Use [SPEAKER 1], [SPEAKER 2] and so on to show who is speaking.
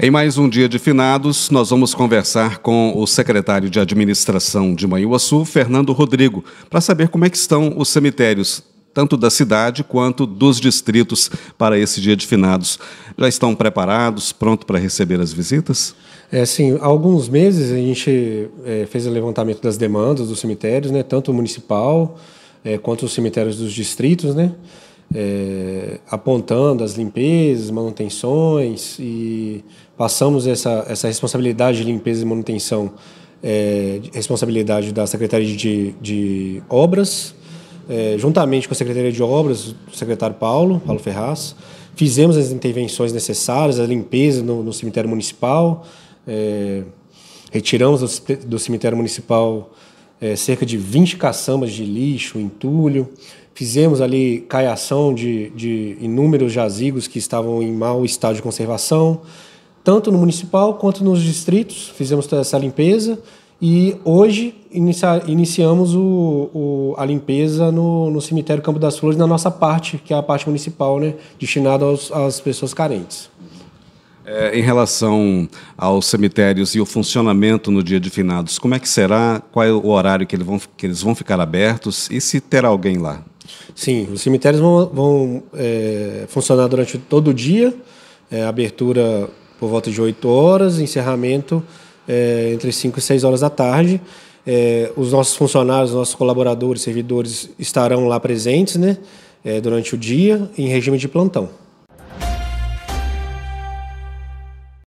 [SPEAKER 1] Em mais um dia de finados, nós vamos conversar com o secretário de Administração de Manhuaçu, Fernando Rodrigo, para saber como é que estão os cemitérios, tanto da cidade quanto dos distritos, para esse dia de finados. Já estão preparados, pronto para receber as visitas?
[SPEAKER 2] É, sim. Há alguns meses a gente é, fez o levantamento das demandas dos cemitérios, né, tanto o municipal é, quanto os cemitérios dos distritos, né? é, apontando as limpezas, manutenções e passamos essa, essa responsabilidade de limpeza e manutenção, é, responsabilidade da Secretaria de, de Obras, é, juntamente com a Secretaria de Obras, o secretário Paulo, Paulo Ferraz, fizemos as intervenções necessárias, a limpeza no, no cemitério municipal, é, retiramos do, do cemitério municipal é, cerca de 20 caçambas de lixo, entulho. Fizemos ali caiação de, de inúmeros jazigos que estavam em mau estado de conservação, tanto no municipal quanto nos distritos. Fizemos toda essa limpeza e hoje inicia, iniciamos o, o, a limpeza no, no, cemitério Campo das Flores, na nossa parte, que é a parte municipal, né, destinada às pessoas carentes.
[SPEAKER 1] É, em relação aos cemitérios e o funcionamento no dia de finados, como é que será? Qual é o horário que, eles vão, que eles vão ficar abertos e se terá alguém lá? Sim, os
[SPEAKER 2] cemitérios vão, vão é, funcionar durante todo o dia, é, abertura por volta de 8 horas, encerramento é, entre 5 e 6 horas da tarde. É, os nossos funcionários, nossos colaboradores, servidores estarão lá presentes né, é, durante o dia em regime de plantão.